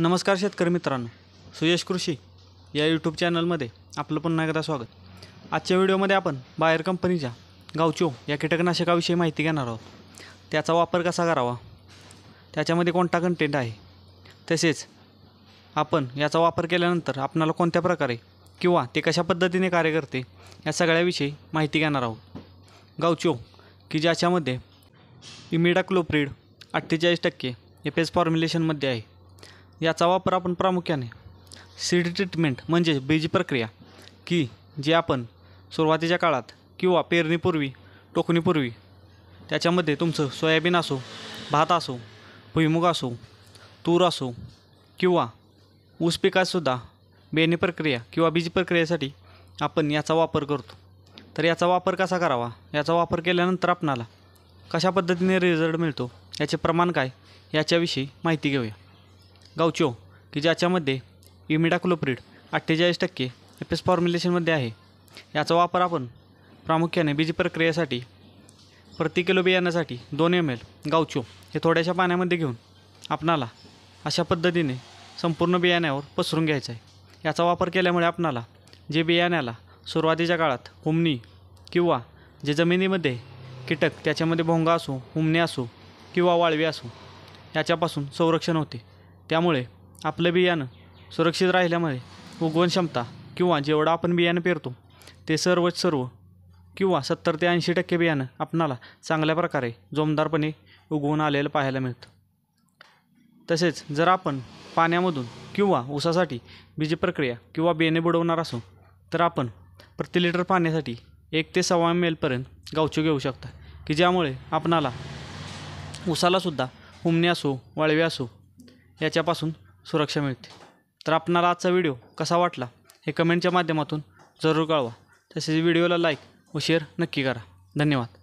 नमस्कार शेतकरी मित्रांनो सुयश कृषी या यूट्यूब चॅनलमध्ये आपलं पुन्हा एकदा स्वागत आजच्या व्हिडिओमध्ये आपण बाहेर कंपनीच्या गावचो या कीटकनाशकाविषयी माहिती घेणार आहोत त्याचा वापर कसा करावा त्याच्यामध्ये कोणता कंटेंट आहे तसेच आपण याचा वापर केल्यानंतर आपणाला कोणत्या प्रकारे किंवा ते कशा पद्धतीने कार्य करते या सगळ्याविषयी माहिती घेणार आहोत गावचो की ज्याच्यामध्ये इमिडाक्लोप्रीड अठ्ठेचाळीस टक्के एफ एस फॉर्म्युलेशनमध्ये आहे याचा वापर आपण प्रामुख्याने सीड ट्रीटमेंट म्हणजे बीज प्रक्रिया की जी आपण सुरुवातीच्या काळात किंवा पेरणीपूर्वी टोकणीपूर्वी त्याच्यामध्ये तुमचं सोयाबीन असो भात असो भुईमुग असो तूर असो किंवा ऊस पिकातसुद्धा बेणी प्रक्रिया किंवा बीज प्रक्रियेसाठी आपण याचा वापर करतो तर याचा वापर कसा करावा याचा वापर केल्यानंतर आपणाला कशा पद्धतीने रिझल्ट मिळतो याचे प्रमाण काय याच्याविषयी माहिती घेऊया गावचो की ज्याच्यामध्ये इमिडाक्लोप्रिड अठ्ठेचाळीस टक्के एफ एस आहे याचा वापर आपण प्रामुख्याने बीज प्रक्रियेसाठी प्रति किलो बियाण्यासाठी दोन एम एल गावचो हे थोड्याशा पाण्यामध्ये घेऊन आपणाला अशा पद्धतीने संपूर्ण बियाण्यावर पसरून घ्यायचं आहे याचा वापर केल्यामुळे आपणाला जे बियाण्याला सुरुवातीच्या काळात हुमणी किंवा जे जमिनीमध्ये कीटक त्याच्यामध्ये भोंगा असो हुमणे असो किंवा वाळवी असो याच्यापासून संरक्षण होते त्यामुळे आपलं बियाणं सुरक्षित राहिल्यामुळे उगवण क्षमता किंवा जेवढं आपण बियाणं पेरतो ते सर्वच सर्व किंवा सत्तर ते ऐंशी टक्के बियाणं आपणाला चांगल्या प्रकारे जोमदारपणे उगवून आलेलं पाहायला मिळतं तसेच जर आपण पाण्यामधून किंवा ऊसासाठी बीज प्रक्रिया किंवा बियाणे बुडवणार असू तर आपण प्रति लिटर पाण्यासाठी एक ते सव्वा मेलपर्यंत एलपर्यंत घेऊ शकता की ज्यामुळे आपणाला ऊसालासुद्धा हुमणे असो वाळवे असो याच्यापासून सुरक्षा मिळते तर आपणाला आजचा व्हिडिओ कसा वाटला हे कमेंटच्या माध्यमातून जरूर कळवा तसेच व्हिडिओला लाईक व शेअर नक्की करा धन्यवाद